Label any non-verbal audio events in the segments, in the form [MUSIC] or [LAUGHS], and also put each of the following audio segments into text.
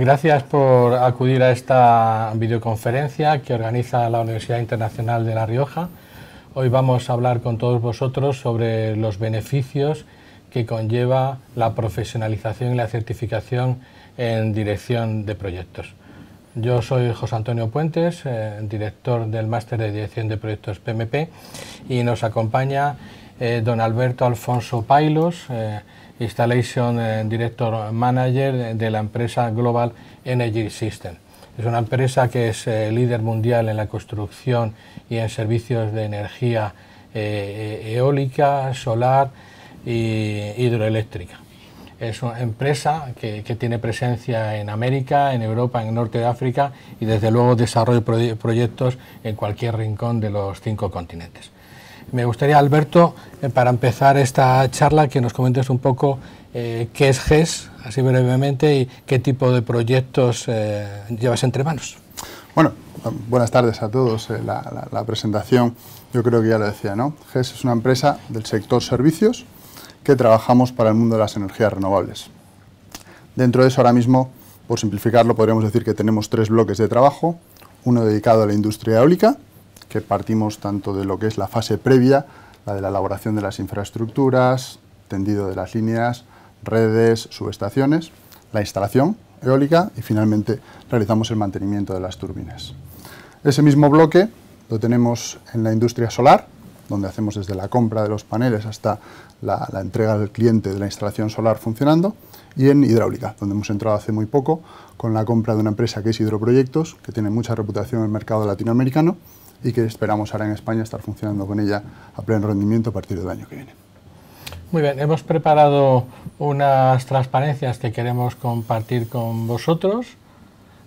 Gracias por acudir a esta videoconferencia que organiza la Universidad Internacional de La Rioja. Hoy vamos a hablar con todos vosotros sobre los beneficios que conlleva la profesionalización y la certificación en dirección de proyectos. Yo soy José Antonio Puentes, eh, director del Máster de Dirección de Proyectos PMP y nos acompaña eh, don Alberto Alfonso Pailos, eh, Installation eh, Director Manager de la empresa Global Energy System. Es una empresa que es eh, líder mundial en la construcción y en servicios de energía eh, eólica, solar y hidroeléctrica. Es una empresa que, tiene presencia en América, en Europa, en Norte de África y desde luego desarrolla proyectos en cualquier rincón de los cinco continentes. Me gustaría, Alberto, eh, para empezar esta charla, que nos comentes un poco eh, qué es GES, así brevemente, y qué tipo de proyectos eh, llevas entre manos. Bueno, ah, buenas tardes a todos. La, la, presentación, yo creo que ya lo decía, ¿no? GES es una empresa del sector servicios que trabajamos para el mundo de las energías renovables. Dentro de eso, ahora mismo, por simplificarlo, podríamos decir que tenemos tres bloques de trabajo, uno dedicado a la industria eólica, que partimos tanto de lo que es la fase previa, la de la elaboración de las infraestructuras, tendido de las líneas, redes, subestaciones, la instalación eólica y finalmente realizamos el mantenimiento de las turbinas. Ese mismo bloque lo tenemos en la industria solar, donde hacemos desde la compra de los paneles hasta la, entrega al cliente de la instalación solar funcionando, y en hidráulica, donde hemos entrado hace muy poco con la compra de una empresa que es Hidroproyectos, que tiene mucha reputación en el mercado latinoamericano y que esperamos ahora en España estar funcionando con ella a pleno rendimiento a partir del año que viene. Muy bien, hemos preparado unas transparencias que queremos compartir con vosotros.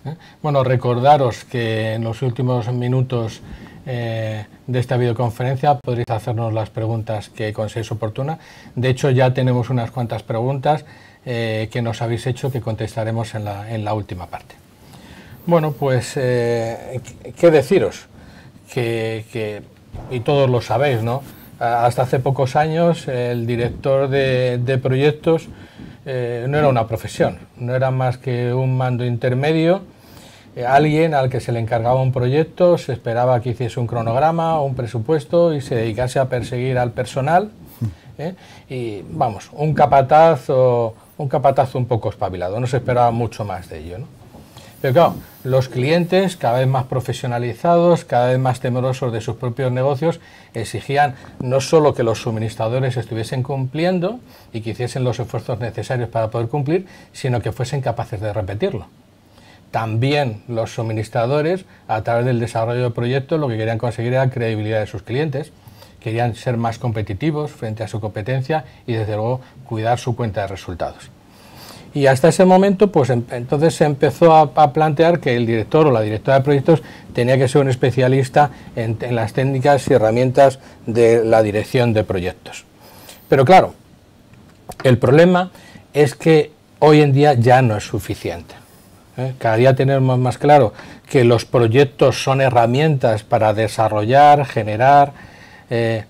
¿eh? Bueno, recordaros que en los últimos minutos eh, de esta videoconferencia podréis hacernos las preguntas que consideréis oportuna. De hecho, ya tenemos unas cuantas preguntas eh, que nos habéis hecho que contestaremos en la, última parte. Bueno, pues, ¿qué deciros? que, y todos lo sabéis, ¿no? Hasta hace pocos años el director de, proyectos eh, no era una profesión, no era más que un mando intermedio, eh, alguien al que se le encargaba un proyecto, se esperaba que hiciese un cronograma un presupuesto y se dedicase a perseguir al personal. ¿eh? Y vamos, un capataz un capataz un poco espabilado, no se esperaba mucho más de ello. ¿no? Pero claro, los clientes, cada vez más profesionalizados, cada vez más temerosos de sus propios negocios, exigían no solo que los suministradores estuviesen cumpliendo y que hiciesen los esfuerzos necesarios para poder cumplir, sino que fuesen capaces de repetirlo. También los suministradores, a través del desarrollo de proyectos, lo que querían conseguir era credibilidad de sus clientes, querían ser más competitivos frente a su competencia y, desde luego, cuidar su cuenta de resultados. Y hasta ese momento, pues em, entonces se empezó a, plantear que el director o la directora de proyectos tenía que ser un especialista en, las técnicas y herramientas de la dirección de proyectos. Pero claro, el problema es que hoy en día ya no es suficiente. ¿eh? Cada día tenemos más claro que los proyectos son herramientas para desarrollar, generar eh,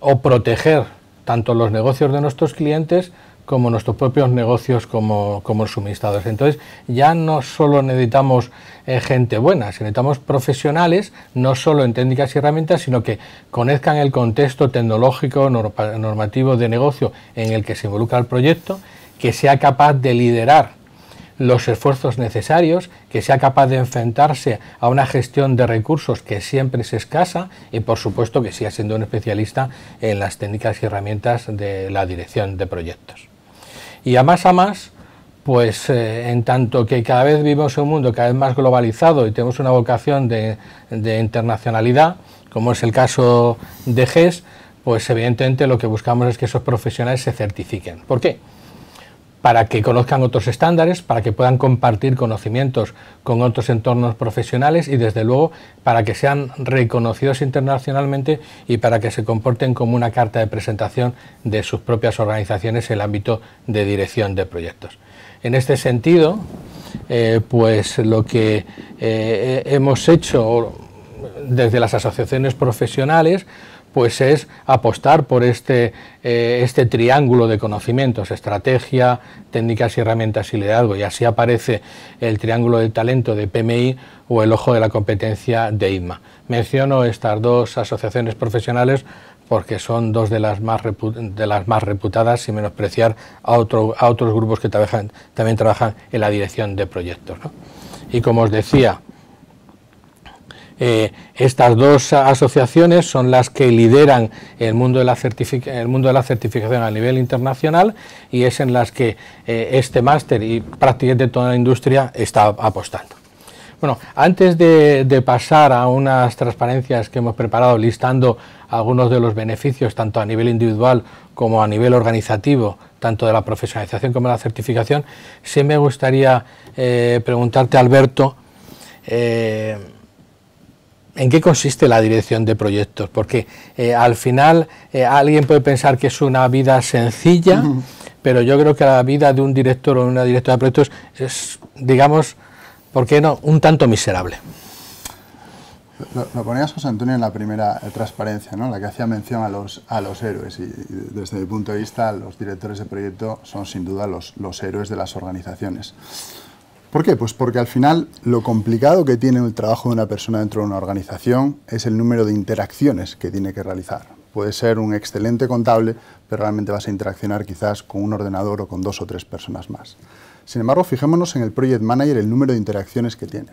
o proteger tanto los negocios de nuestros clientes como nuestros propios negocios como, como suministradores. Entonces ya no solo necesitamos eh, gente buena, necesitamos profesionales, no solo en técnicas y herramientas, sino que conozcan el contexto tecnológico, normativo de negocio en el que se involucra el proyecto, que sea capaz de liderar los esfuerzos necesarios, que sea capaz de enfrentarse a una gestión de recursos que siempre es escasa y por supuesto que siga siendo un especialista en las técnicas y herramientas de la dirección de proyectos. Y a más a más, pues eh, en tanto que cada vez vivimos en un mundo cada vez más globalizado y tenemos una vocación de, de internacionalidad, como es el caso de GES, pues evidentemente lo que buscamos es que esos profesionales se certifiquen. ¿Por qué? para que conozcan otros estándares, para que puedan compartir conocimientos con otros entornos profesionales y desde luego para que sean reconocidos internacionalmente y para que se comporten como una carta de presentación de sus propias organizaciones en el ámbito de dirección de proyectos. En este sentido, eh, pues lo que eh, hemos hecho desde las asociaciones profesionales pues es apostar por este, eh, este triángulo de conocimientos, estrategia, técnicas y herramientas y liderazgo. Y así aparece el triángulo de talento de PMI o el ojo de la competencia de IMA. Menciono estas dos asociaciones profesionales porque son dos de las más, de las más reputadas, sin menospreciar a, a otros grupos que también trabajan en la dirección de proyectos. Y como os decía, eh, estas dos asociaciones son las que lideran el mundo, de la el mundo de la certificación a nivel internacional y es en las que eh, este máster y prácticamente toda la industria está apostando. Bueno, antes de, pasar a unas transparencias que hemos preparado listando algunos de los beneficios tanto a nivel individual como a nivel organizativo, tanto de la profesionalización como de la certificación, sí me gustaría eh, preguntarte, Alberto, ¿En qué consiste la dirección de proyectos? Porque eh, al final eh, alguien puede pensar que es una vida sencilla, pero yo creo que la vida de un director o una directora de proyectos es, digamos, ¿por qué no?, un tanto miserable. Lo, ponías José Antonio en la primera eh, transparencia, ¿no? la que hacía mención a los, a los héroes. Y, desde mi punto de vista, los directores de proyecto son sin duda los, los héroes de las organizaciones. ¿Por qué? Pues porque al final lo complicado que tiene el trabajo de una persona dentro de una organización es el número de interacciones que tiene que realizar. Puede ser un excelente contable, pero realmente vas a interaccionar quizás con un ordenador o con dos o tres personas más. Sin embargo, fijémonos en el Project Manager el número de interacciones que tiene.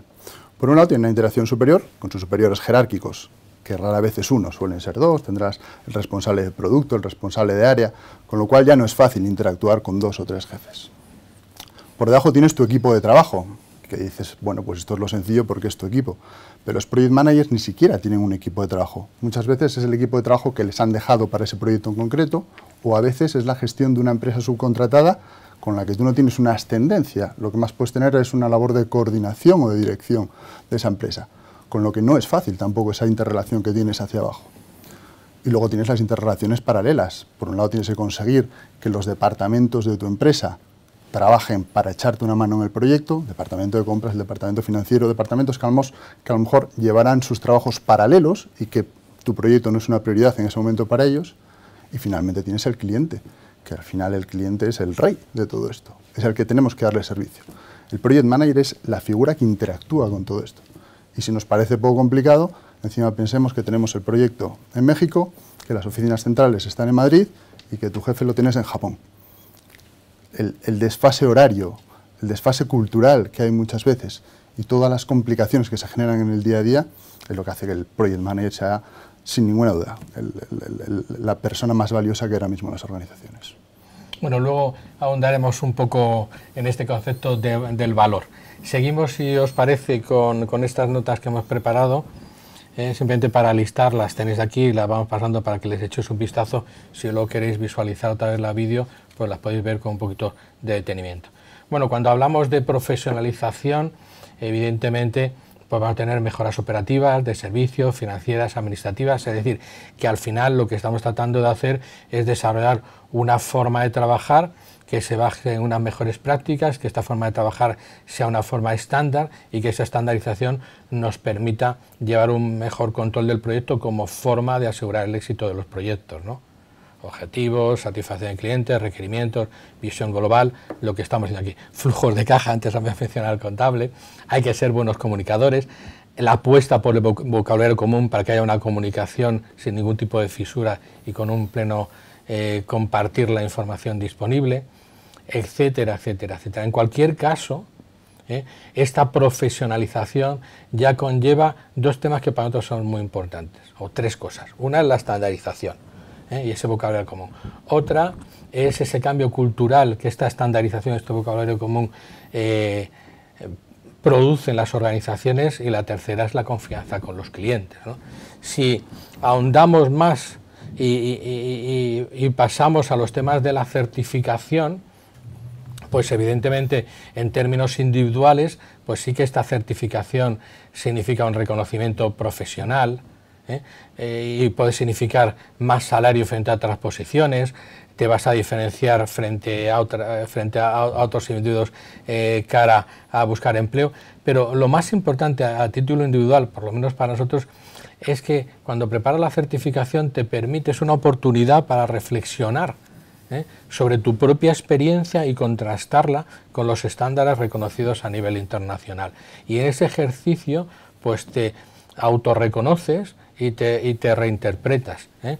Por un lado, tiene una interacción superior con sus superiores jerárquicos, que rara vez es uno, suelen ser dos, tendrás el responsable de producto, el responsable de área, con lo cual ya no es fácil interactuar con dos o tres jefes. Por debajo tienes tu equipo de trabajo, que dices, bueno, pues esto es lo sencillo porque es tu equipo. Pero los project managers ni siquiera tienen un equipo de trabajo. Muchas veces es el equipo de trabajo que les han dejado para ese proyecto en concreto, o a veces es la gestión de una empresa subcontratada con la que tú no tienes una ascendencia. Lo que más puedes tener es una labor de coordinación o de dirección de esa empresa, con lo que no es fácil tampoco esa interrelación que tienes hacia abajo. Y luego tienes las interrelaciones paralelas. Por un lado tienes que conseguir que los departamentos de tu empresa trabajen para echarte una mano en el proyecto, departamento de compras, el departamento financiero, departamentos que a, lo, que a lo mejor llevarán sus trabajos paralelos y que tu proyecto no es una prioridad en ese momento para ellos. Y finalmente tienes el cliente, que al final el cliente es el rey de todo esto, es el que tenemos que darle servicio. El project manager es la figura que interactúa con todo esto. Y si nos parece poco complicado, encima pensemos que tenemos el proyecto en México, que las oficinas centrales están en Madrid y que tu jefe lo tienes en Japón el, desfase horario, el desfase cultural que hay muchas veces y todas las complicaciones que se generan en el día a día es lo que hace que el project manager sea, sin ninguna duda, la persona más valiosa que ahora mismo las organizaciones. Bueno, luego ahondaremos un poco en este concepto del valor. Seguimos, si os parece, con estas notas que hemos preparado. Eh, simplemente para listar las tenéis aquí, las vamos pasando para que les echéis un vistazo. Si lo queréis visualizar otra vez la vídeo, pues las podéis ver con un poquito de detenimiento. Bueno, cuando hablamos de profesionalización, evidentemente pues vamos a tener mejoras operativas, de servicios, financieras, administrativas, es decir, que al final lo que estamos tratando de hacer es desarrollar una forma de trabajar que se en unas mejores prácticas, que esta forma de trabajar sea una forma estándar y que esa estandarización nos permita llevar un mejor control del proyecto como forma de asegurar el éxito de los proyectos. Objetivos, satisfacción del clientes, requerimientos, visión global, lo que estamos haciendo aquí. Flujos de caja, antes había mencionado el contable. Hay que ser buenos comunicadores la apuesta por el vocabulario común para que haya una comunicación sin ningún tipo de fisura y con un pleno eh, compartir la información disponible etcétera, etcétera, etcétera. En cualquier caso, ¿eh? esta profesionalización ya conlleva dos temas que para nosotros son muy importantes, o tres cosas. Una es la estandarización ¿eh? y ese vocabulario común. Otra es ese cambio cultural que esta estandarización, este vocabulario común, eh, produce en las organizaciones y la tercera es la confianza con los clientes. Si ahondamos más y, pasamos a los temas de la certificación, pues evidentemente en términos individuales, pues sí que esta certificación significa un reconocimiento profesional ¿eh? Eh, y puede significar más salario frente a otras posiciones, te vas a diferenciar frente a, otros individuos eh, cara a buscar empleo, pero lo más importante a, a título individual, por lo menos para nosotros, es que cuando preparas la certificación te permites una oportunidad para reflexionar ¿eh? sobre tu propia experiencia y contrastarla con los estándares reconocidos a nivel internacional. Y en ese ejercicio, pues te autorreconoces y te, y te reinterpretas. ¿eh?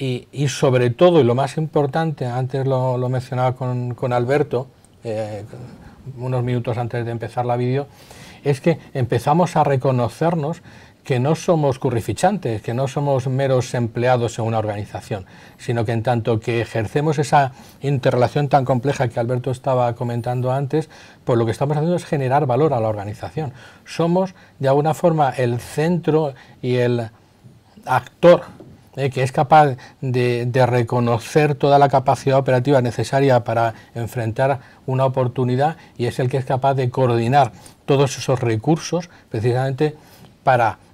Y, sobre todo, y lo más importante, antes lo, mencionaba con, Alberto, eh, unos minutos antes de empezar la vídeo, es que empezamos a reconocernos que no somos currifichantes, que no somos meros empleados en una organización, sino que en tanto que ejercemos esa interrelación tan compleja que Alberto estaba comentando antes, pues lo que estamos haciendo es generar valor a la organización. Somos de alguna forma el centro y el actor eh, que es capaz de, reconocer toda la capacidad operativa necesaria para enfrentar una oportunidad y es el que es capaz de coordinar todos esos recursos precisamente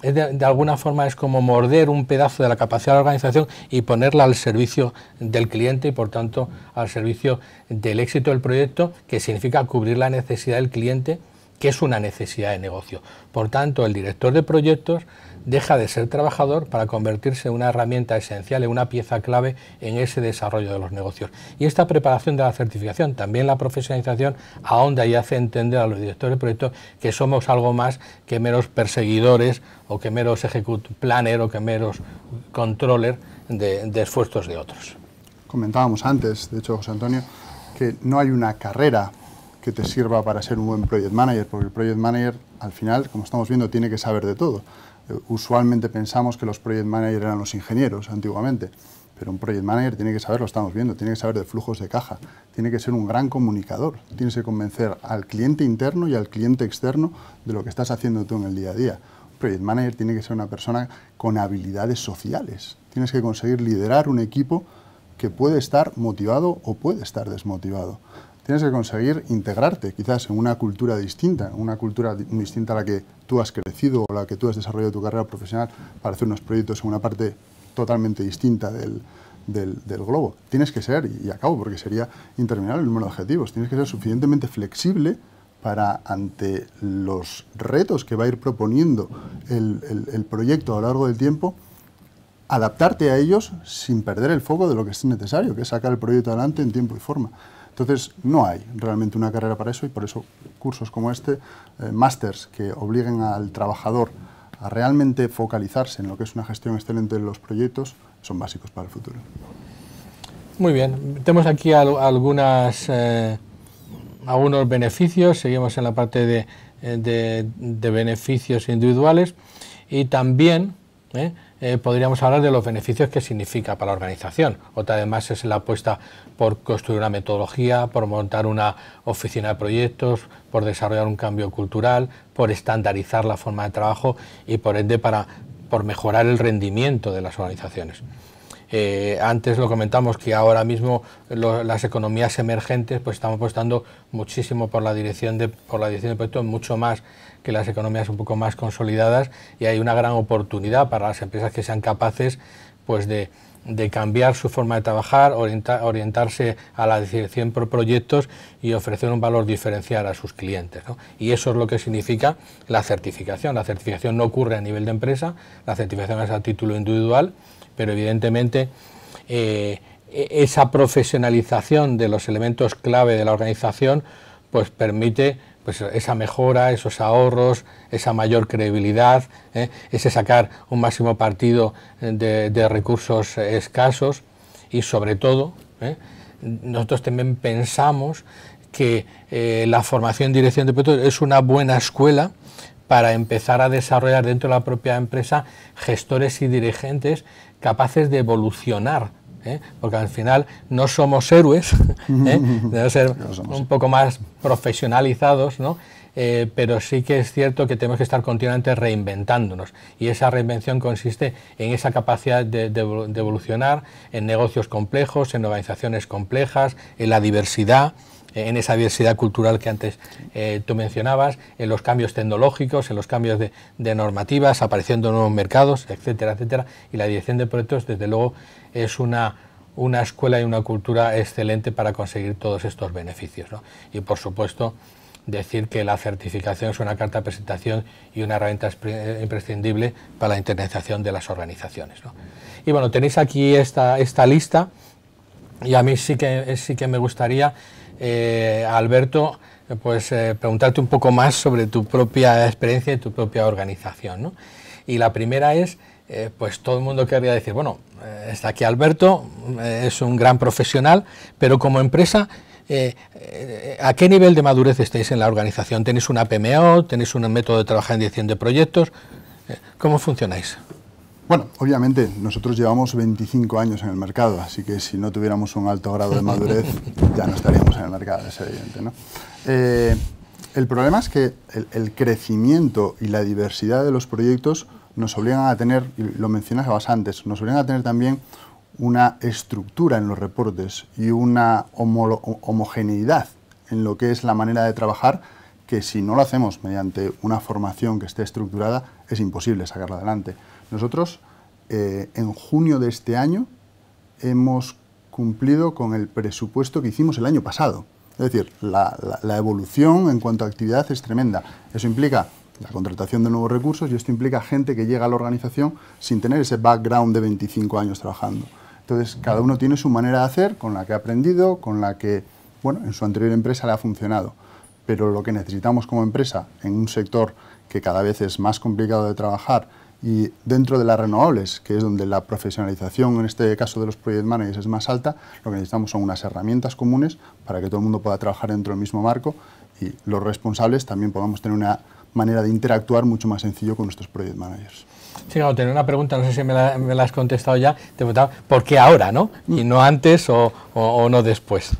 de, alguna forma es como morder un pedazo de la capacidad de la organización y ponerla al servicio del cliente y por tanto al servicio del éxito del proyecto, que significa cubrir la necesidad del cliente que es una necesidad de negocio. Por tanto, el director de proyectos deja de ser trabajador para convertirse en una herramienta esencial, en una pieza clave en ese desarrollo de los negocios. Y esta preparación de la certificación, también la profesionalización, ahonda y hace entender a los directores de proyectos que somos algo más que meros perseguidores o que meros ejecut planner o que meros controller de, de esfuerzos de otros. Comentábamos antes, de hecho, José Antonio, que no hay una carrera que te sirva para ser un buen project manager, porque el project manager al final, como estamos viendo, tiene que saber de todo. Eh, usualmente pensamos que los project managers eran los ingenieros antiguamente, pero un project manager tiene que saber, lo estamos viendo, tiene que saber de flujos de caja, tiene que ser un gran comunicador, tienes que convencer al cliente interno y al cliente externo de lo que estás haciendo tú en el día a día. Un project manager tiene que ser una persona con habilidades sociales, tienes que conseguir liderar un equipo que puede estar motivado o puede estar desmotivado tienes que conseguir integrarte quizás en una cultura distinta, una cultura distinta a la que tú has crecido o la que tú has desarrollado tu carrera profesional para hacer unos proyectos en una parte totalmente distinta del, globo. Tienes que ser, y acabo porque sería interminable el número de objetivos, tienes que ser suficientemente flexible para ante los retos que va a ir proponiendo el, el proyecto a lo largo del tiempo, adaptarte a ellos sin perder el foco de lo que es necesario, que es sacar el proyecto adelante en tiempo y forma. Entonces, no hay realmente una carrera para eso y por eso cursos como este, eh, másters que obliguen al trabajador a realmente focalizarse en lo que es una gestión excelente de los proyectos, son básicos para el futuro. Muy bien, tenemos aquí algunas, eh, algunos beneficios, seguimos en la parte de, eh, beneficios individuales y también... Eh, podríamos hablar de los beneficios que significa para la organización. Otra además es la apuesta por construir una metodología, por montar una oficina de proyectos, por desarrollar un cambio cultural, por estandarizar la forma de trabajo y por ende para por mejorar el rendimiento de las organizaciones. Eh, antes lo comentamos que ahora mismo las economías emergentes pues están apostando muchísimo por la dirección de por la dirección de proyectos, mucho más que las economías un poco más consolidadas y hay una gran oportunidad para las empresas que sean capaces pues de, cambiar su forma de trabajar, orientarse a la dirección por proyectos y ofrecer un valor diferencial a sus clientes. Y eso es lo que significa la certificación. La certificación no ocurre a nivel de empresa, la certificación es a título individual, pero evidentemente eh, e-, esa profesionalización de los elementos clave de la organización pues permite pues esa mejora, esos ahorros, esa mayor credibilidad, ¿eh? ese sacar un máximo partido eh, de, recursos eh, escasos y sobre todo nosotros también pensamos que la formación en dirección de proyectos es una buena escuela para empezar a desarrollar dentro de la propia empresa gestores y dirigentes capaces de evolucionar ¿eh? porque al final no somos héroes, [LAUGHS] ¿eh? [LAUGHS] debemos ser un poco más profesionalizados, eh, pero sí que es cierto que tenemos que estar continuamente reinventándonos y esa reinvención consiste en esa capacidad de evolucionar en negocios complejos, en organizaciones complejas, en la diversidad. Eh, en esa diversidad cultural que antes eh, tú mencionabas, en los cambios tecnológicos, en los cambios de, normativas, apareciendo nuevos mercados, etcétera, etcétera. Y la dirección de proyectos, desde luego, es una, una escuela y una cultura excelente para conseguir todos estos beneficios. Y, por supuesto, decir que la certificación es una carta de presentación y una herramienta eh, imprescindible para la internalización de las organizaciones. Y bueno, tenéis aquí esta, esta lista y a mí sí que, sí que me gustaría eh, Alberto, pues eh, preguntarte un poco más sobre tu propia experiencia y tu propia organización. Y la primera es, eh, pues todo el mundo querría decir, bueno, está aquí Alberto, es un gran profesional, pero como empresa, ¿a qué nivel de madurez estáis en la organización? ¿Tenéis una PMO? ¿Tenéis un método de trabajo en dirección de proyectos? ¿Cómo funcionáis? Bueno, obviamente nosotros llevamos 25 años en el mercado, así que si no tuviéramos un alto grado de madurez [LAUGHS] ya no estaríamos en el mercado, es evidente. Eh, el problema es que el, crecimiento y la diversidad de los proyectos nos obligan a tener, y lo mencionabas antes, nos obligan a tener también una estructura en los reportes y una homogeneidad en lo que es la manera de trabajar que si no lo hacemos mediante una formación que esté estructurada es imposible sacarla adelante. Nosotros eh, en junio de este año hemos cumplido con el presupuesto que hicimos el año pasado. Es decir, la, evolución en cuanto a actividad es tremenda. Eso implica la contratación de nuevos recursos y esto implica gente que llega a la organización sin tener ese background de 25 años trabajando. Entonces, cada uno tiene su manera de hacer, con la que ha aprendido, con la que, bueno, en su anterior empresa le ha funcionado. Pero lo que necesitamos como empresa en un sector que cada vez es más complicado de trabajar, y dentro de las renovables, que es donde la profesionalización, en este caso de los project managers, es más alta, lo que necesitamos son unas herramientas comunes para que todo el mundo pueda trabajar dentro del mismo marco y los responsables también podamos tener una manera de interactuar mucho más sencillo con nuestros project managers. Sí, claro, tenía una pregunta, no sé si me la, has contestado ya, te preguntaba, ¿por qué ahora, no? Y no antes o, o, o no después.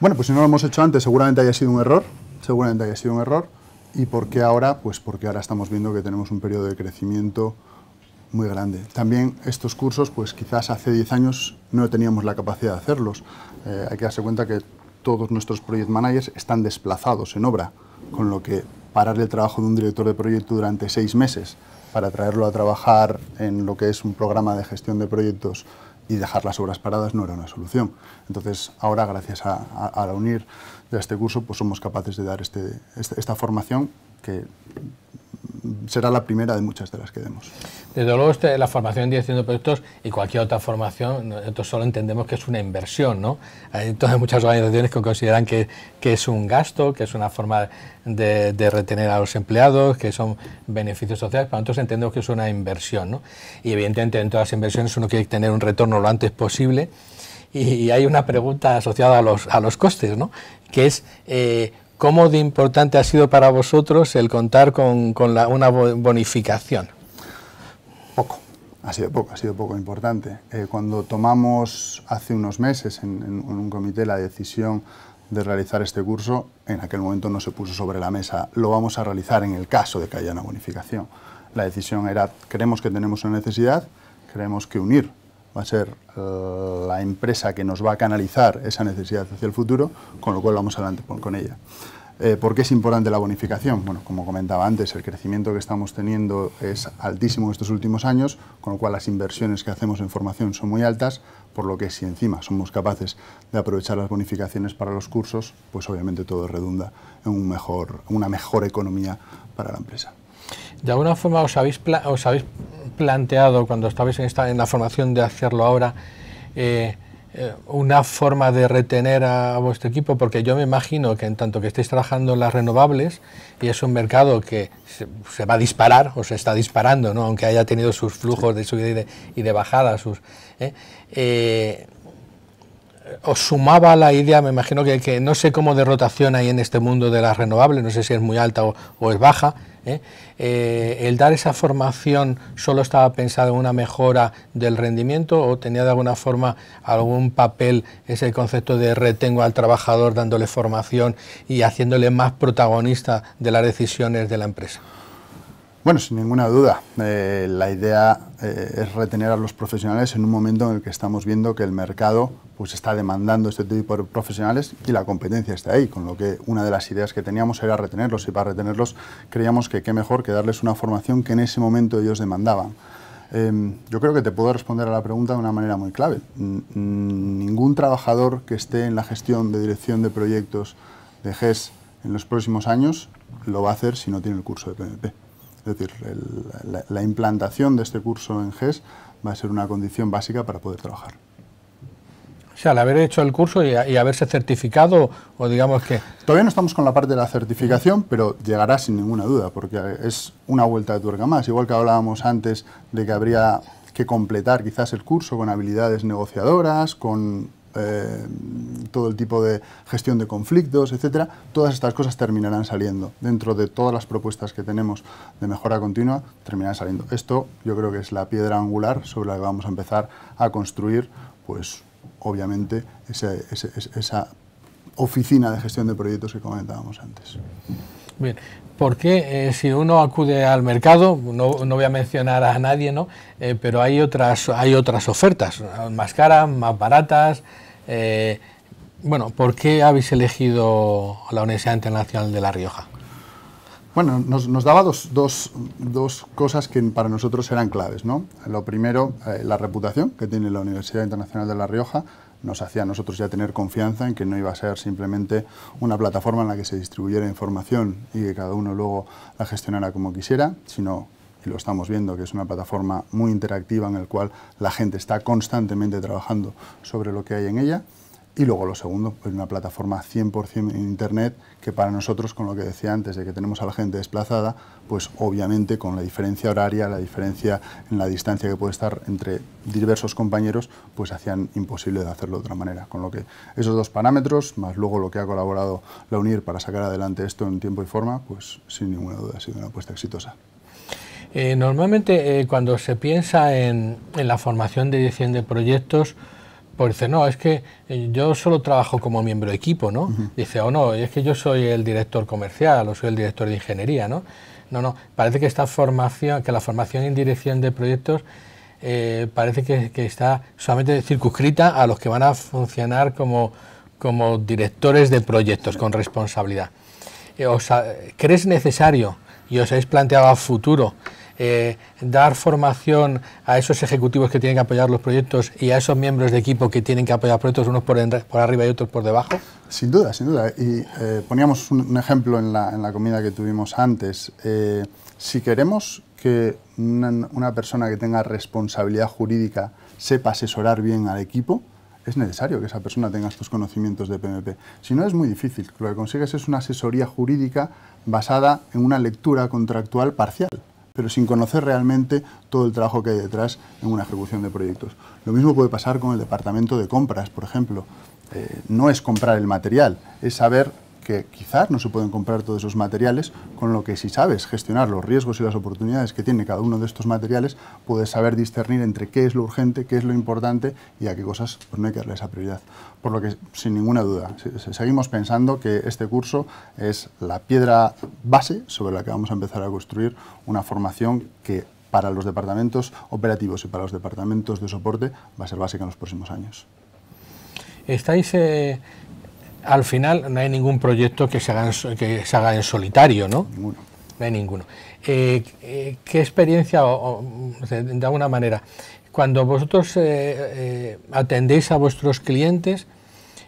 Bueno, pues si no lo hemos hecho antes, seguramente haya sido un error, seguramente haya sido un error ¿Y por qué ahora? Pues porque ahora estamos viendo que tenemos un periodo de crecimiento muy grande. También estos cursos, pues quizás hace 10 años no teníamos la capacidad de hacerlos. Eh, hay que darse cuenta que todos nuestros project managers están desplazados en obra, con lo que parar el trabajo de un director de proyecto durante seis meses para traerlo a trabajar en lo que es un programa de gestión de proyectos y dejar las obras paradas no era una solución. Entonces, ahora, gracias a la UNIR, de este curso pues somos capaces de dar este, este, esta, formación que será la primera de muchas de las que demos. Desde luego, este, la formación en dirección de proyectos y cualquier otra formación, nosotros solo entendemos que es una inversión, ¿no? Hay entonces muchas organizaciones que consideran que, es un gasto, que es una forma de, retener a los empleados, que son beneficios sociales, pero nosotros entendemos que es una inversión, ¿no? Y evidentemente en todas las inversiones uno quiere tener un retorno lo antes posible y hay una pregunta asociada a los, a los costes, ¿no? que es eh, cómo de importante ha sido para vosotros el contar con, una bonificación. Poco, ha sido poco, ha sido poco importante. Eh, cuando tomamos hace unos meses en un comité la decisión de realizar este curso, en aquel momento no se puso sobre la mesa, lo vamos a realizar en el caso de que haya una bonificación. La decisión era, creemos que tenemos una necesidad, creemos que unir va a ser eh, la empresa que nos va a canalizar esa necesidad hacia el futuro, con lo cual vamos adelante con ella. Eh, ¿Por qué es importante la bonificación? Bueno, como comentaba antes, el crecimiento que estamos teniendo es altísimo estos últimos años, con lo cual las inversiones que hacemos en formación son muy altas, por lo que si encima somos capaces de aprovechar las bonificaciones para los cursos, pues obviamente todo redunda en un mejor, una mejor economía para la empresa. De alguna forma os habéis, os habéis planteado cuando estabais en, la formación de hacerlo ahora? Eh, eh, una forma de retener a, vuestro equipo, porque yo me imagino que en tanto que estéis trabajando en las renovables, y es un mercado que se, va a disparar, o se está disparando, aunque haya tenido sus flujos de subida y de, bajada, sus, ¿eh? os sumaba la idea, me imagino que, no sé cómo de rotación hay en este mundo de las renovables, no sé si es muy alta o, es baja, ¿eh? ¿eh? el dar esa formación solo estaba pensado en una mejora del rendimiento o tenía de alguna forma algún papel ese concepto de retengo al trabajador dándole formación y haciéndole más protagonista de las decisiones de la empresa? Bueno, sin ninguna duda. Eh, la idea eh, es retener a los profesionales en un momento en el que estamos viendo que el mercado pues, está demandando este tipo de profesionales y la competencia está ahí, con lo que una de las ideas que teníamos era retenerlos y para retenerlos creíamos que qué mejor que darles una formación que en ese momento ellos demandaban. Em, yo creo que te puedo responder a la pregunta de una manera muy clave. ningún trabajador que esté en la gestión de dirección de proyectos de GES en los próximos años lo va a hacer si no tiene el curso de PMP. Es decir, la, implantación de este curso en GES va a ser una condición básica para poder trabajar. O sea, al haber hecho el curso y haberse certificado, o digamos que... Todavía no estamos con la parte de la certificación, pero llegará sin ninguna duda, porque es una vuelta de tuerca más. Igual que hablábamos antes de que habría que completar quizás el curso con habilidades negociadoras, con eh, todo el tipo de gestión de conflictos, etcétera, todas estas cosas terminarán saliendo. Dentro de todas las propuestas que tenemos de mejora continua, terminarán saliendo. Esto yo creo que es la piedra angular sobre la que vamos a empezar a construir, pues obviamente, esa oficina de gestión de proyectos que comentábamos antes. Bien, ¿por qué eh, si uno acude al mercado, no, voy a mencionar a nadie, ¿no? Eh, pero hay otras, hay otras ofertas, más caras, más baratas. Eh, bueno, ¿por qué habéis elegido la Universidad Internacional de La Rioja? Bueno, nos, daba dos, cosas que para nosotros eran claves. ¿no? Lo primero, la reputación que tiene la Universidad Internacional de La Rioja nos hacía a nosotros ya tener confianza en que no iba a ser simplemente una plataforma en la que se distribuyera información y que cada uno luego la gestionara como quisiera, sino y lo estamos viendo, que es una plataforma muy interactiva en la cual la gente está constantemente trabajando sobre lo que hay en ella. Y luego lo segundo, pues una plataforma 100% en Internet, que para nosotros, con lo que decía antes, de que tenemos a la gente desplazada, pues obviamente con la diferencia horaria, la diferencia en la distancia que puede estar entre diversos compañeros, pues hacían imposible de hacerlo de otra manera. Con lo que esos dos parámetros, más luego lo que ha colaborado la UNIR para sacar adelante esto en tiempo y forma, pues sin ninguna duda ha sido una apuesta exitosa. Eh, normalmente eh, cuando se piensa en, la formación de dirección de proyectos, porque dice, no, es que eh, yo solo trabajo como miembro de equipo, ¿no? Dice, o oh, no, es que yo soy el director comercial o soy el director de ingeniería, ¿no? No, no, parece que esta formación, que la formación en dirección de proyectos eh, parece que, está solamente circunscrita a los que van a funcionar como, como directores de proyectos con responsabilidad. Eh, ¿Crees necesario y os habéis planteado a futuro eh, dar formación a esos ejecutivos que tienen que apoyar los proyectos y a esos miembros de equipo que tienen que apoyar proyectos, unos por, arriba y otros por debajo? Sin duda, sin duda. Y eh, poníamos un, ejemplo en la, comida que tuvimos antes. Eh, si queremos que una, una, persona que tenga responsabilidad jurídica sepa asesorar bien al equipo, es necesario que esa persona tenga estos conocimientos de PMP. Si no, es muy difícil. Lo que consigues es una asesoría jurídica basada en una lectura contractual parcial pero sin conocer realmente todo el trabajo que hay detrás en una ejecución de proyectos. Lo mismo puede pasar con el departamento de compras, por ejemplo. Eh, no es comprar el material, es saber que quizás no se pueden comprar todos esos materiales, con lo que si sabes gestionar los riesgos y las oportunidades que tiene cada uno de estos materiales, puedes saber discernir entre qué es lo urgente, qué es lo importante y a qué cosas pues, no hay que darle esa prioridad. Por lo que, sin ninguna duda, seguimos pensando que este curso es la piedra base sobre la que vamos a empezar a construir una formación que para los departamentos operativos y para los departamentos de soporte va a ser básica en los próximos años. Estáis eh, al final no hay ningún proyecto que se haga en, que se haga en solitario, ¿no? Ninguno. No hay ninguno. Eh, eh, ¿Qué experiencia, de alguna manera, cuando vosotros eh, atendéis a vuestros clientes,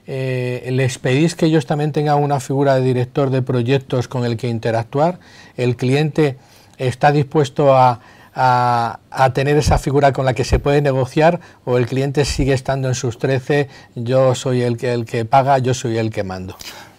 les pedís que ellos también tengan una figura de director de proyectos con el que interactuar? ¿El cliente está dispuesto a a, tener esa figura con la que se puede negociar o el cliente sigue estando en sus 13, yo soy el que, el que paga, yo soy el que mando?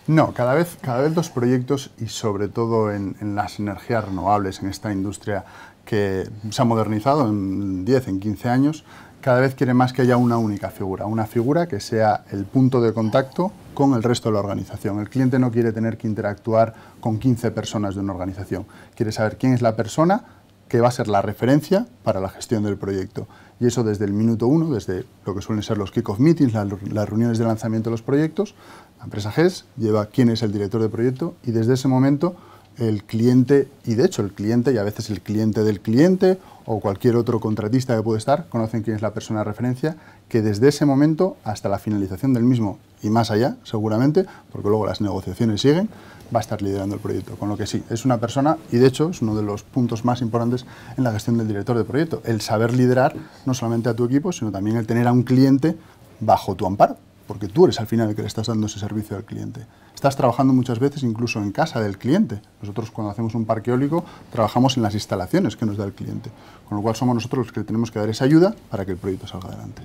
No, cada vez, cada vez los proyectos y sobre todo en, en las energías renovables, en esta industria que se ha modernizado en 10, en 15 años, cada vez quiere más que haya una única figura, una figura que sea el punto de contacto con el resto de la organización. El cliente no quiere tener que interactuar con 15 personas de una organización, quiere saber quién es la persona que va a ser la referencia para la gestión del proyecto. Y eso desde el minuto uno, desde lo que suelen ser los kick-off meetings, las, reuniones de lanzamiento de los proyectos, la empresa GES lleva quién es el director de proyecto y desde ese momento el cliente, y de hecho el cliente, y a veces el cliente del cliente o cualquier otro contratista que puede estar, conocen quién es la persona de referencia, que desde ese momento hasta la finalización del mismo y más allá, seguramente, porque luego las negociaciones siguen, va a estar liderando el proyecto. Con lo que sí, es una persona, y de hecho es uno de los puntos más importantes en la gestión del director de proyecto, el saber liderar no solamente a tu equipo, sino también el tener a un cliente bajo tu amparo, porque tú eres al final el que le estás dando ese servicio al cliente. Estás trabajando muchas veces incluso en casa del cliente. Nosotros cuando hacemos un parque eólico trabajamos en las instalaciones que nos da el cliente, con lo cual somos nosotros los que tenemos que dar esa ayuda para que el proyecto salga adelante.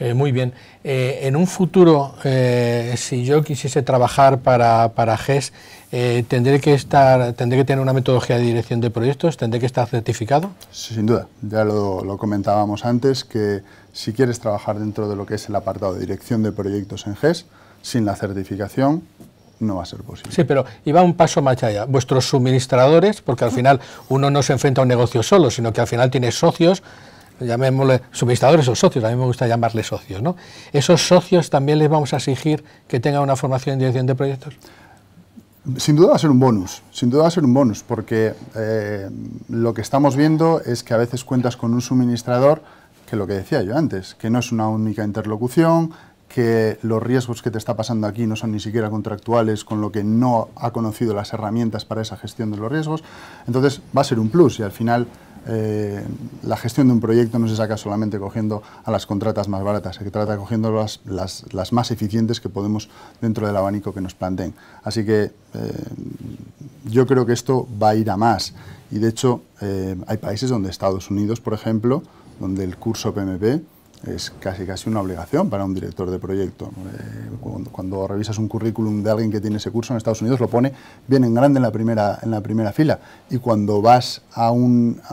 Eh, muy bien. Eh, en un futuro, eh, si yo quisiese trabajar para, GES, ¿tendré, que estar, ¿tendré que tener una metodología de dirección de proyectos? ¿Tendré que estar certificado? sin duda. Ya lo, comentábamos antes, que si quieres trabajar dentro de lo que es el apartado de dirección de proyectos en GES, sin la certificación, no va a ser posible. Sí, pero iba un paso más allá. Vuestros suministradores, porque al final uno no se enfrenta a un negocio solo, sino que al final tiene socios llamémosle suministradores o socios, a mí me gusta llamarles socios, ¿no? ¿Esos socios también les vamos a exigir que tengan una formación en dirección de proyectos? Sin duda va a ser un bonus, sin duda va a ser un bonus, porque eh, lo que estamos viendo es que a veces cuentas con un suministrador que lo que decía yo antes, que no es una única interlocución, que los riesgos que te está pasando aquí no son ni siquiera contractuales, con lo que no ha conocido las herramientas para esa gestión de los riesgos. Entonces va a ser un plus y al final eh, la gestión de un proyecto no se saca solamente cogiendo a las contratas más baratas, se trata de cogiendo las, más eficientes que podemos dentro del abanico que nos planteen. Así que eh, yo creo que esto va a ir a más. Y de hecho, eh, hay países donde Estados Unidos, por ejemplo, donde el curso PMP es casi casi una obligación para un director de proyecto. Eh, cuando, revisas un currículum de alguien que tiene ese curso en Estados Unidos, lo pone bien en grande en la primera, en la primera fila. Y cuando vas a, a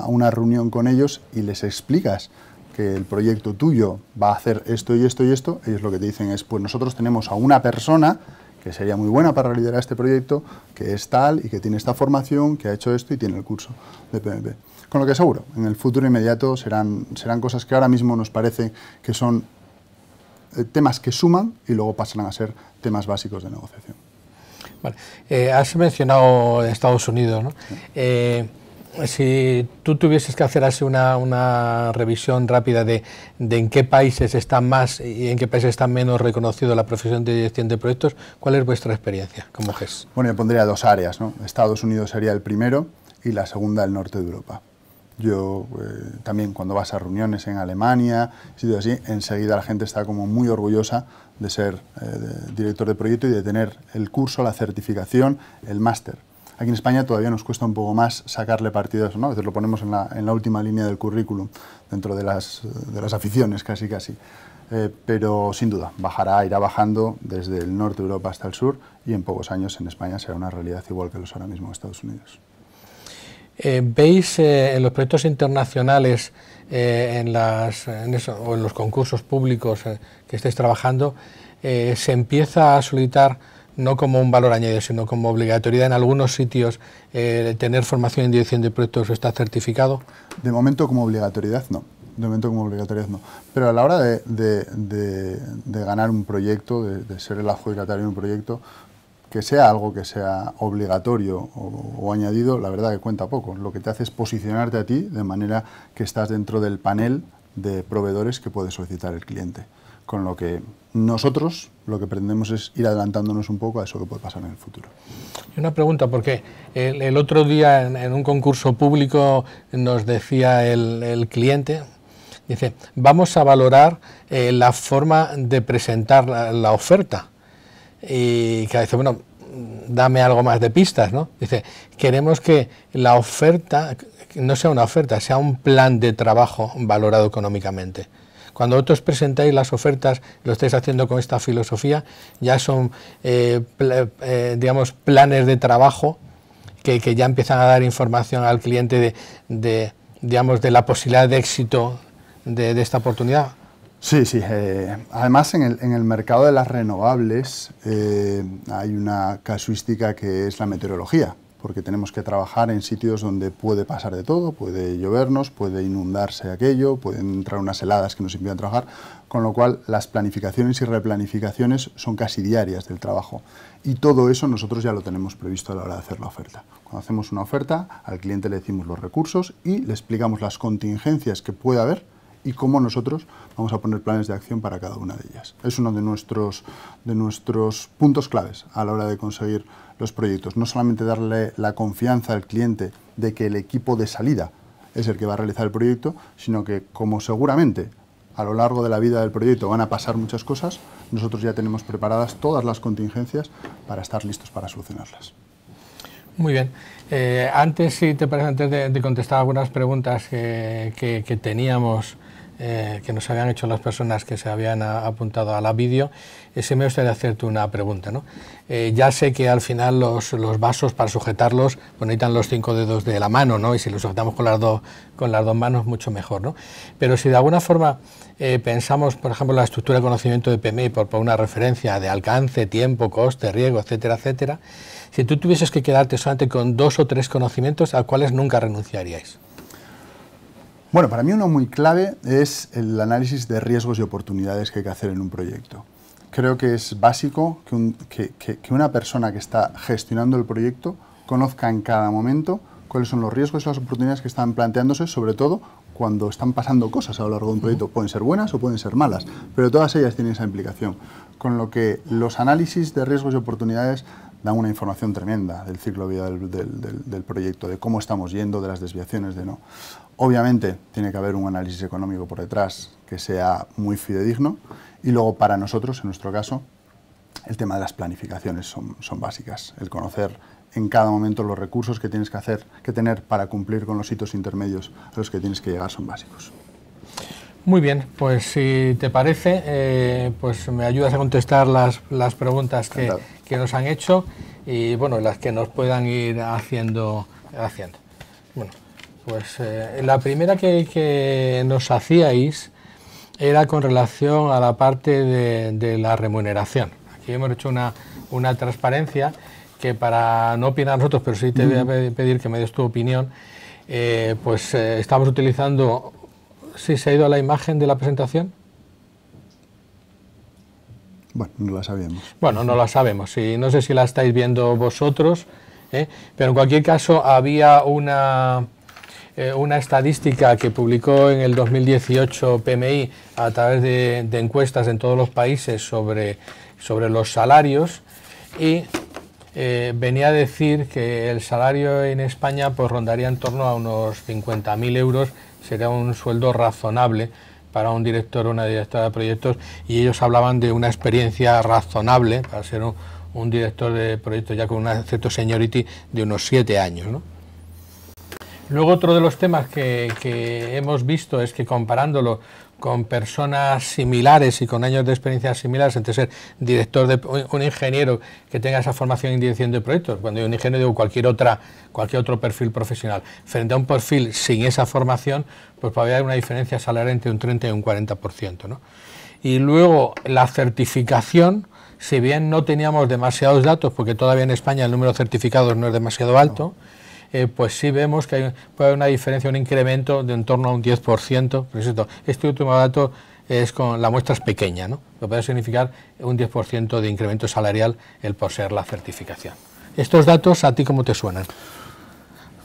una reunión con ellos y les explicas que el proyecto tuyo va a hacer esto y esto y esto, ellos lo que te dicen es, pues nosotros tenemos a una persona que sería muy buena para liderar este proyecto, que es tal y que tiene esta formación, que ha hecho esto y tiene el curso de PMP. Con lo que seguro, en el futuro inmediato serán, serán cosas que ahora mismo nos parece que son eh, temas que suman y luego pasarán a ser temas básicos de negociación. Vale. Eh, has mencionado Estados Unidos, ¿no? Eh, si tú tuvieses que hacer así una, revisión rápida de, en qué países está más y en qué países está menos reconocido la profesión de dirección de proyectos, ¿cuál es vuestra experiencia como e Bueno, yo pondría dos áreas. ¿no? Estados Unidos sería el primero y la segunda el norte de Europa. Yo eh, también cuando vas a reuniones en Alemania, así, enseguida la gente está como muy orgullosa de ser eh, director de proyecto y de tener el curso, la certificación, el máster. Aquí en España todavía nos cuesta un poco más sacarle partido a eso, ¿no? A veces lo ponemos en la, última línea del currículum, dentro de las, aficiones casi casi. Eh, pero sin duda bajará, irá bajando desde el norte de Europa hasta el sur y en pocos años en España será una realidad igual que los ahora mismo en Estados Unidos. Eh, ¿Veis eh, en los proyectos internacionales, eh, en o en los concursos públicos que estáis trabajando, se empieza a solicitar no como un valor añadido, sino como obligatoriedad en algunos sitios tener formación en dirección de proyectos está certificado? De momento como obligatoriedad no. De momento como no. Pero a la hora de, de ganar un proyecto, de, ser el adjudicatario de un proyecto, que sea algo que sea obligatorio o, añadido, la verdad que cuenta poco. Lo que te hace es posicionarte a ti de manera que estás dentro del panel de proveedores que puede solicitar el cliente. Con lo que nosotros lo que pretendemos es ir adelantándonos un poco a eso que puede pasar en el futuro. y Una pregunta, porque el, otro día en, un concurso público nos decía el, cliente, dice, vamos a valorar eh, la forma de presentar la oferta y que dice, bueno, dame algo más de pistas, ¿no? Dice, queremos que la oferta no sea una oferta, sea un plan de trabajo valorado económicamente. Cuando vosotros presentáis las ofertas, lo estáis haciendo con esta filosofía, ya son, eh, eh, digamos, planes de trabajo que, ya empiezan a dar información al cliente de, digamos, de la posibilidad de éxito de esta oportunidad Sí, sí. Eh, además, en el, mercado de las renovables eh, hay una casuística que es la meteorología, porque tenemos que trabajar en sitios donde puede pasar de todo, puede llovernos, puede inundarse aquello, pueden entrar unas heladas que nos impidan trabajar, con lo cual las planificaciones y replanificaciones son casi diarias del trabajo. Y todo eso nosotros ya lo tenemos previsto a la hora de hacer la oferta. Cuando hacemos una oferta, al cliente le decimos los recursos y le explicamos las contingencias que puede haber y cómo nosotros vamos a poner planes de acción para cada una de ellas. Es uno de nuestros, de nuestros puntos claves a la hora de conseguir los proyectos. No solamente darle la confianza al cliente de que el equipo de salida es el que va a realizar el proyecto, sino que como seguramente a lo largo de la vida del proyecto van a pasar muchas cosas, nosotros ya tenemos preparadas todas las contingencias para estar listos para solucionarlas. Muy bien. Eh, antes, si te parece, antes de, contestar algunas preguntas que, que, que teníamos eh, que nos habían hecho las personas que se habían apuntado a la vídeo, Ese eh, me gustaría hacerte una pregunta. Eh, ya sé que al final los, vasos para sujetarlos necesitan los cinco dedos de la mano, ¿no? y si los sujetamos con las, con las dos manos mucho mejor. Pero si de alguna forma pensamos, por ejemplo, la estructura de conocimiento de PMI por, por una referencia de alcance, tiempo, coste, riesgo, etcétera, etcétera, si tú tuvieses que quedarte solamente con dos o tres conocimientos, ¿a cuáles nunca renunciaríais? Bueno, para mí uno muy clave es el análisis de riesgos y oportunidades que hay que hacer en un proyecto. Creo que es básico que, una persona que está gestionando el proyecto conozca en cada momento cuáles son los riesgos y las oportunidades que están planteándose, sobre todo cuando están pasando cosas a lo largo de un proyecto. Pueden ser buenas o pueden ser malas, pero todas ellas tienen esa implicación. Con lo que los análisis de riesgos y oportunidades dan una información tremenda del ciclo de vida del proyecto, de cómo estamos yendo, de las desviaciones, de no. Obviamente tiene que haber un análisis económico por detrás que sea muy fidedigno y luego para nosotros, en nuestro caso, el tema de las planificaciones son, básicas, el conocer en cada momento los recursos que tienes que hacer, que tener para cumplir con los hitos intermedios a los que tienes que llegar son básicos. Muy bien, pues si te parece, eh, pues me ayudas a contestar las, preguntas que, nos han hecho y bueno, las que nos puedan ir haciendo. haciendo pues eh, la primera que, nos hacíais era con relación a la parte de, la remuneración. Aquí hemos hecho una, transparencia que para no opinar nosotros, pero sí te voy a pedir que me des tu opinión, eh, pues eh, estamos utilizando, si se ha ido a la imagen de la presentación? Bueno, no la sabemos. Bueno, no la sabemos. Y no sé si la estáis viendo vosotros, pero en cualquier caso había una, eh, una estadística que publicó en el 2018 PMI a través de, encuestas en todos los países sobre, sobre los salarios y eh, venía a decir que el salario en España pues rondaría en torno a unos 50.000 euros, sería un sueldo razonable para un director o una directora de proyectos y ellos hablaban de una experiencia razonable para ser un, director de proyectos ya con un cierto seniority de unos 7 años. ¿no? Luego otro de los temas que, hemos visto es que comparándolo con personas similares y con años de experiencia similares, entre ser director de un ingeniero que tenga esa formación en dirección de proyectos, cuando digo un ingeniero digo cualquier otra, cualquier otro perfil profesional, frente a un perfil sin esa formación, pues puede haber una diferencia salarial entre un 30 y un 40%. ¿no? Y luego la certificación, si bien no teníamos demasiados datos, porque todavía en España el número de certificados no es demasiado alto, eh, pues sí vemos que hay, puede haber una diferencia, un incremento de en torno a un 10%. Por este último dato es con la muestra es pequeña, ¿no? lo puede significar un 10% de incremento salarial el poseer la certificación. ¿Estos datos a ti cómo te suenan?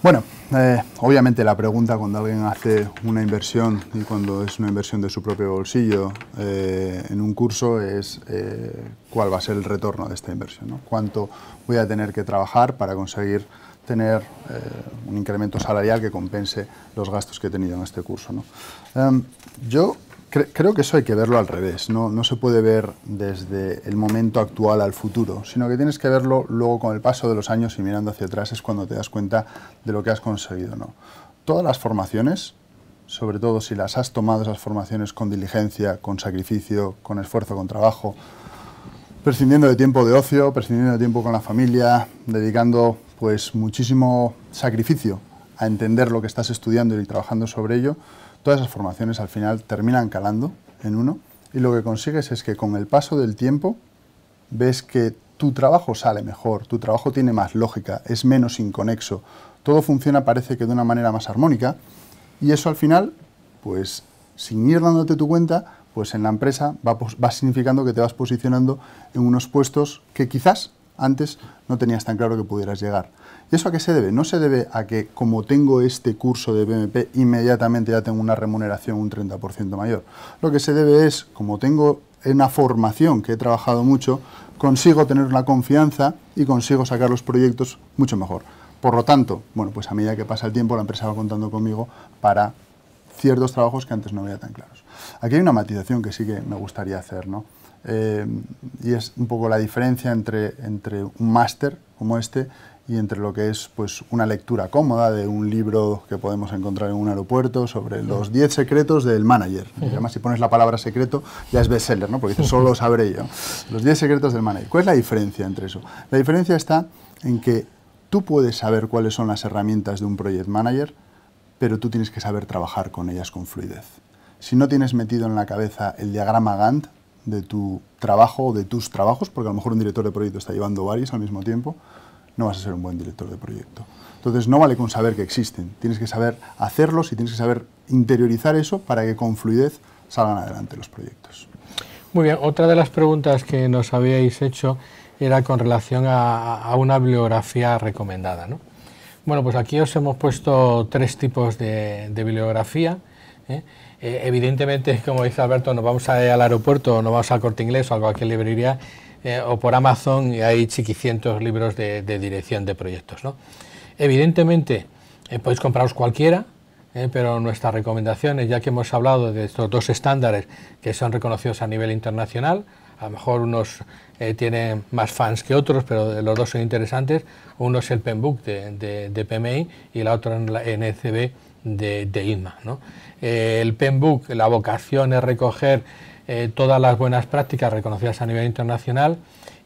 Bueno, eh, obviamente la pregunta cuando alguien hace una inversión y cuando es una inversión de su propio bolsillo eh, en un curso es cuál va a ser el retorno de esta inversión, ¿no? cuánto voy a tener que trabajar para conseguir tener eh, un incremento salarial que compense los gastos que he tenido en este curso. Em, yo creo que eso hay que verlo al revés, ¿no? se puede ver desde el momento actual al futuro, sino que tienes que verlo luego con el paso de los años y mirando hacia atrás es cuando te das cuenta de lo que has conseguido. ¿no? Todas las formaciones, sobre todo si las has tomado esas formaciones con diligencia, con sacrificio, con esfuerzo, con trabajo, prescindiendo de tiempo de ocio, prescindiendo de tiempo con la familia, dedicando pues muchísimo sacrificio a entender lo que estás estudiando y trabajando sobre ello, todas esas formaciones al final terminan calando en uno y lo que consigues es que con el paso del tiempo ves que tu trabajo sale mejor, tu trabajo tiene más lógica, es menos inconexo, todo funciona parece que de una manera más armónica y eso al final, pues sin ir dándote tu cuenta, pues en la empresa va, significando que te vas posicionando en unos puestos que quizás antes no tenías tan claro que pudieras llegar. ¿Y eso a qué se debe? No se debe a que como tengo este curso de BMP, inmediatamente ya tengo una remuneración un 30% mayor. Lo que se debe es, como tengo una formación que he trabajado mucho, consigo tener una confianza y consigo sacar los proyectos mucho mejor. Por lo tanto, bueno, pues a medida que pasa el tiempo, la empresa va contando conmigo para ciertos trabajos que antes no veía tan claros. Aquí hay una matización que sí que me gustaría hacer, ¿no? Eh, y es un poco la diferencia entre, entre un máster como este y entre lo que es pues, una lectura cómoda de un libro que podemos encontrar en un aeropuerto sobre los 10 secretos del manager. además, si pones la palabra secreto, ya es bestseller, ¿no? porque solo lo sabré yo. Los 10 secretos del manager. ¿Cuál es la diferencia entre eso? La diferencia está en que tú puedes saber cuáles son las herramientas de un project manager, pero tú tienes que saber trabajar con ellas con fluidez. Si no tienes metido en la cabeza el diagrama Gantt, de tu trabajo o de tus trabajos, porque a lo mejor un director de proyecto está llevando varios al mismo tiempo, no vas a ser un buen director de proyecto. Entonces no vale con saber que existen, tienes que saber hacerlos y tienes que saber interiorizar eso para que con fluidez salgan adelante los proyectos. Muy bien, otra de las preguntas que nos habíais hecho era con relación a, una bibliografía recomendada. Bueno, pues aquí os hemos puesto tres tipos de, bibliografía. ¿eh? Eh, evidentemente, [LAUGHS] como dice Alberto, nos vamos al aeropuerto, o nos vamos al corte inglés o a cualquier librería, eh, o por Amazon, y hay chiquicientos libros de, dirección de proyectos. Evidentemente, eh, podéis compraros cualquiera, pero nuestras recomendaciones, ya que hemos hablado de estos dos estándares que son reconocidos a nivel internacional, a lo mejor unos tienen más fans que otros, pero los dos son interesantes. Uno es el Penbook de, PMI y el otro en la NCB de, IMA. Eh, el PENBUC, la vocación es recoger eh, todas las buenas prácticas reconocidas a nivel internacional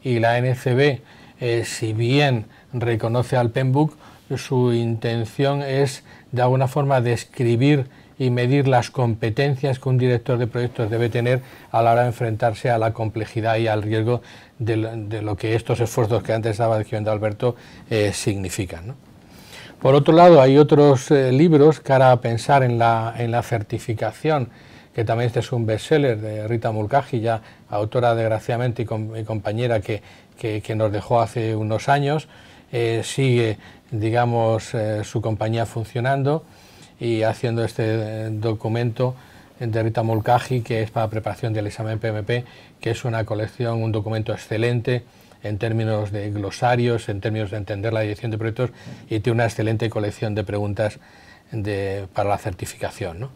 y la NCB, eh, si bien reconoce al PENBUC, su intención es de alguna forma describir y medir las competencias que un director de proyectos debe tener a la hora de enfrentarse a la complejidad y al riesgo de lo, que estos esfuerzos que antes estaba diciendo Alberto significan. Por otro lado, hay otros eh, libros cara a pensar en la, certificación, que también este es un bestseller de Rita Mulcahy, ya autora desgraciadamente y, compañera que, nos dejó hace unos años. Eh, sigue, digamos, eh, su compañía funcionando y haciendo este documento de Rita Mulcahy, que es para preparación del examen PMP, que es una colección, un documento excelente en términos de glosarios, en términos de entender la dirección de proyectos y tiene una excelente colección de preguntas para la certificación. ¿no?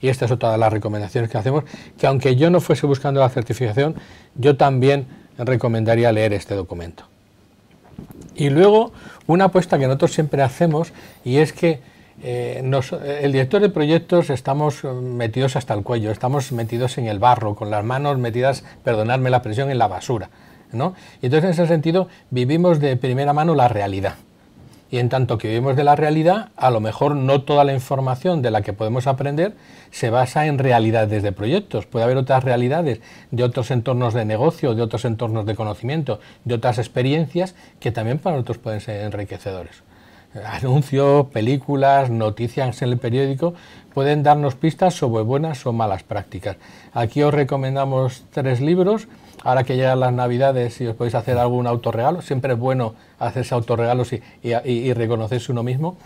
Y estas son todas las recomendaciones que hacemos, que aunque yo no fuese buscando la certificación, yo también recomendaría leer este documento. Y luego, una apuesta que nosotros siempre hacemos, y es que eh, el director de proyectos estamos eh, metidos hasta el cuello, estamos metidos en el barro, con las manos metidas, perdonadme la presión, en la basura. Y entonces en ese sentido vivimos de primera mano la realidad. Y en tanto que vivimos de la realidad, a lo mejor no toda la información de la que podemos aprender se basa en realidades de proyectos. Puede haber otras realidades de otros entornos de negocio, de otros entornos de conocimiento, de otras experiencias que también para nosotros pueden ser enriquecedores. Anuncios, películas, noticias en el periódico pueden darnos pistas sobre buenas o malas prácticas. Aquí os recomendamos tres libros ahora que llegan las navidades y os podéis hacer algún autorregalo, siempre es bueno hacerse autorregalos y, y, reconocerse uno mismo.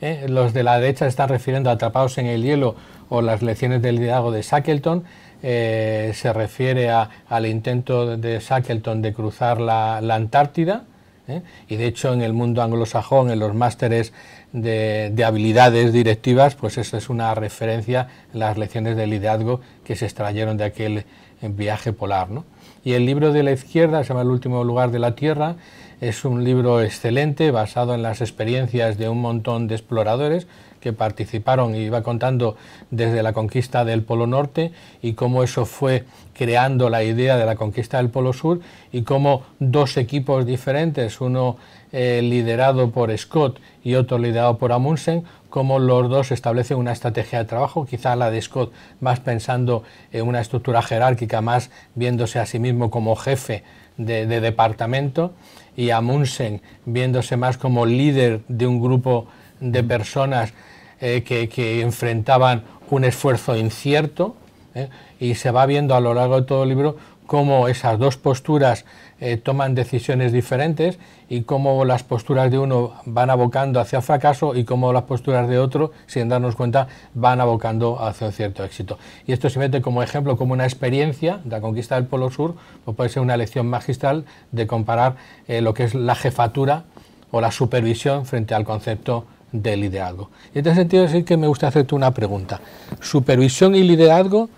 ¿eh? Los de la derecha están refiriendo a Atrapados en el Hielo o las lecciones del liderazgo de Shackleton. Eh, se refiere al intento de Shackleton de cruzar la, Antártida. ¿eh? Y de hecho en el mundo anglosajón, en los másteres de, habilidades directivas, pues eso es una referencia ...a las lecciones de liderazgo que se extrayeron de aquel eh, viaje polar. ¿no? Y el libro de la izquierda, se llama El último lugar de la Tierra, es un libro excelente basado en las experiencias de un montón de exploradores que participaron y iba contando desde la conquista del Polo Norte y cómo eso fue creando la idea de la conquista del Polo Sur y cómo dos equipos diferentes, uno eh, liderado por Scott y otro liderado por Amundsen, ...cómo los dos establecen una estrategia de trabajo, quizá la de Scott más pensando en una estructura jerárquica, más viéndose a sí mismo como jefe de, departamento, y Amundsen viéndose más como líder de un grupo de personas eh, que, enfrentaban un esfuerzo incierto, eh, y se va viendo a lo largo de todo el libro cómo esas dos posturas eh, toman decisiones diferentes y cómo las posturas de uno van abocando hacia fracaso y cómo las posturas de otro, sin darnos cuenta, van abocando hacia un cierto éxito. Y esto se mete como ejemplo, como una experiencia de la conquista del Polo Sur, pues puede ser una lección magistral de comparar eh, lo que es la jefatura o la supervisión frente al concepto de liderazgo. Y en este sentido, sí que me gusta hacerte una pregunta. ¿Supervisión y liderazgo?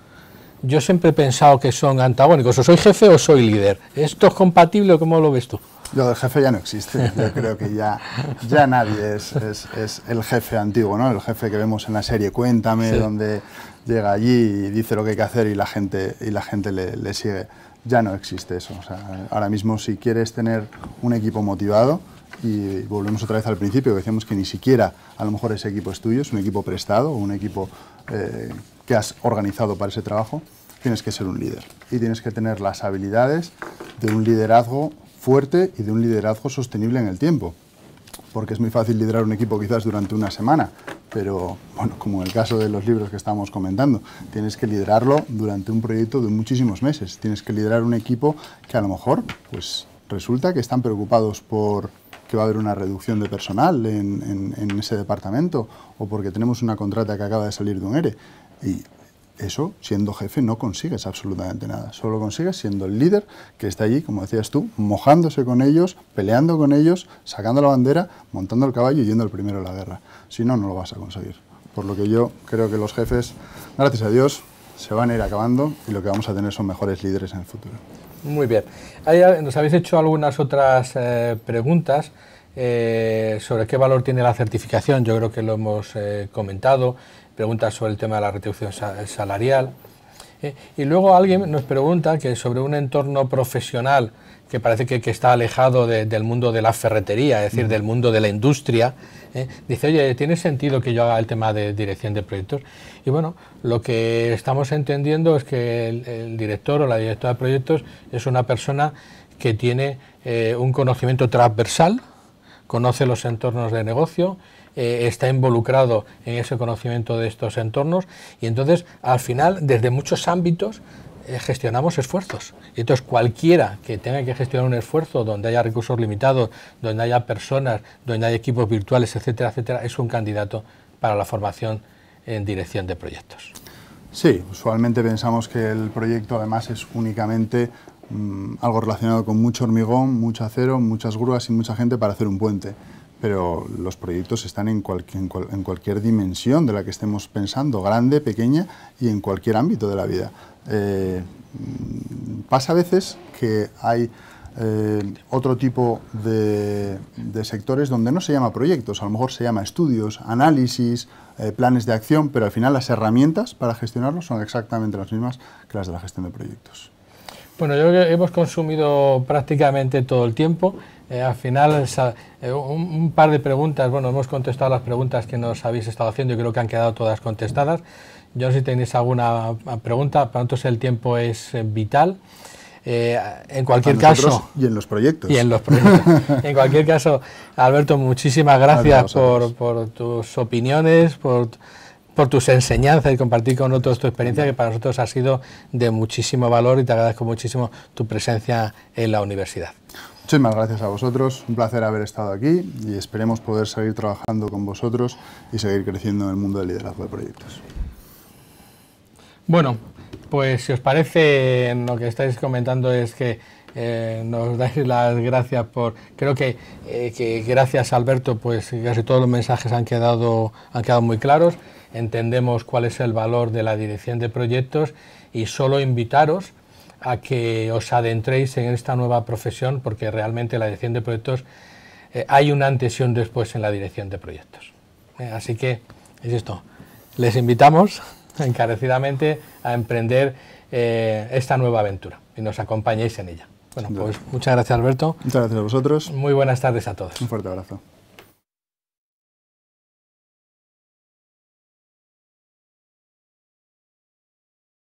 yo siempre he pensado que son antagónicos, o soy jefe o soy líder. ¿Esto es compatible o cómo lo ves tú? Lo del jefe ya no existe, yo creo que ya, ya nadie es, el jefe antiguo, ¿no? El jefe que vemos en la serie Cuéntame, donde llega allí y dice lo que hay que hacer y la gente, y la gente le, sigue. Ya no existe eso. ahora mismo si quieres tener un equipo motivado, y volvemos otra vez al principio, que decíamos que ni siquiera a lo mejor ese equipo es tuyo, es un equipo prestado, un equipo eh, que has organizado para ese trabajo, tienes que ser un líder y tienes que tener las habilidades de un liderazgo fuerte y de un liderazgo sostenible en el tiempo. Porque es muy fácil liderar un equipo quizás durante una semana, pero bueno, como en el caso de los libros que estábamos comentando, tienes que liderarlo durante un proyecto de muchísimos meses. Tienes que liderar un equipo que a lo mejor pues resulta que están preocupados por que va a haber una reducción de personal en, en, ese departamento o porque tenemos una contrata que acaba de salir de un ERE. Y eso, siendo jefe, no consigues absolutamente nada. Solo consigues siendo el líder que está allí, como decías tú, mojándose con ellos, peleando con ellos, sacando la bandera, montando el caballo y yendo el primero a la guerra. Si no, no lo vas a conseguir. Por lo que yo creo que los jefes, gracias a Dios, se van a ir acabando y lo que vamos a tener son mejores líderes en el futuro. Muy bien. Eh, nos habéis hecho algunas otras eh, preguntas eh, sobre qué valor tiene la certificación. Yo creo que lo hemos comentado preguntas sobre el tema de la retribución salarial. Eh, y luego alguien nos pregunta que sobre un entorno profesional que parece que, está alejado del mundo de la ferretería, es decir, del mundo de la industria, eh, dice, oye, ¿tiene sentido que yo haga el tema de dirección de proyectos? Y bueno, lo que estamos entendiendo es que el, director o la directora de proyectos es una persona que tiene eh, un conocimiento transversal, conoce los entornos de negocio, eh, está involucrado en ese conocimiento de estos entornos y entonces al final desde muchos ámbitos eh, gestionamos esfuerzos. Y entonces cualquiera que tenga que gestionar un esfuerzo donde haya recursos limitados, donde haya personas, donde haya equipos virtuales, etcétera, etcétera, es un candidato para la formación en dirección de proyectos. Sí, usualmente pensamos que el proyecto además es únicamente mm, algo relacionado con mucho hormigón, mucho acero, muchas grúas y mucha gente para hacer un puente pero los proyectos están en, cualquier dimensión de la que estemos pensando, grande, pequeña y en cualquier ámbito de la vida. Eh, pasa a veces que hay eh, otro tipo de, sectores donde no se llama proyectos, a lo mejor se llama estudios, análisis, eh, planes de acción, pero al final las herramientas para gestionarlos son exactamente las mismas que las de la gestión de proyectos. Bueno, yo creo que hemos consumido prácticamente todo el tiempo. Eh, al final, eh, un, par de preguntas. Bueno, hemos contestado las preguntas que nos habéis estado haciendo. Yo creo que han quedado todas contestadas. Yo no sé si tenéis alguna ah, pregunta. pronto nosotros el tiempo es eh, vital. en cualquier caso. Y en los proyectos. Y en los proyectos. [LAUGHS] en cualquier caso, Alberto, muchísimas gracias por, tus opiniones, por, por tus enseñanzas y compartir con nosotros tu experiencia, que para nosotros ha sido de muchísimo valor y te agradezco muchísimo tu presencia en la universidad. Muchísimas gracias a vosotros, un placer haber estado aquí y esperemos poder seguir trabajando con vosotros y seguir creciendo en el mundo del liderazgo de proyectos. Bueno, pues si os parece, lo que estáis comentando es que eh, nos dais las gracias por... Creo que, eh, que, gracias Alberto, pues casi todos los mensajes han quedado, han quedado muy claros, entendemos cuál es el valor de la dirección de proyectos y solo invitaros a que os adentréis en esta nueva profesión porque realmente la dirección de proyectos eh, hay un antes y un después en la dirección de proyectos. Eh, así que es esto. Les invitamos [LAUGHS] encarecidamente a emprender eh, esta nueva aventura y nos acompañéis en ella. Bueno, pues muchas gracias Alberto. Muchas gracias a vosotros. Muy buenas tardes a todos. Un fuerte abrazo.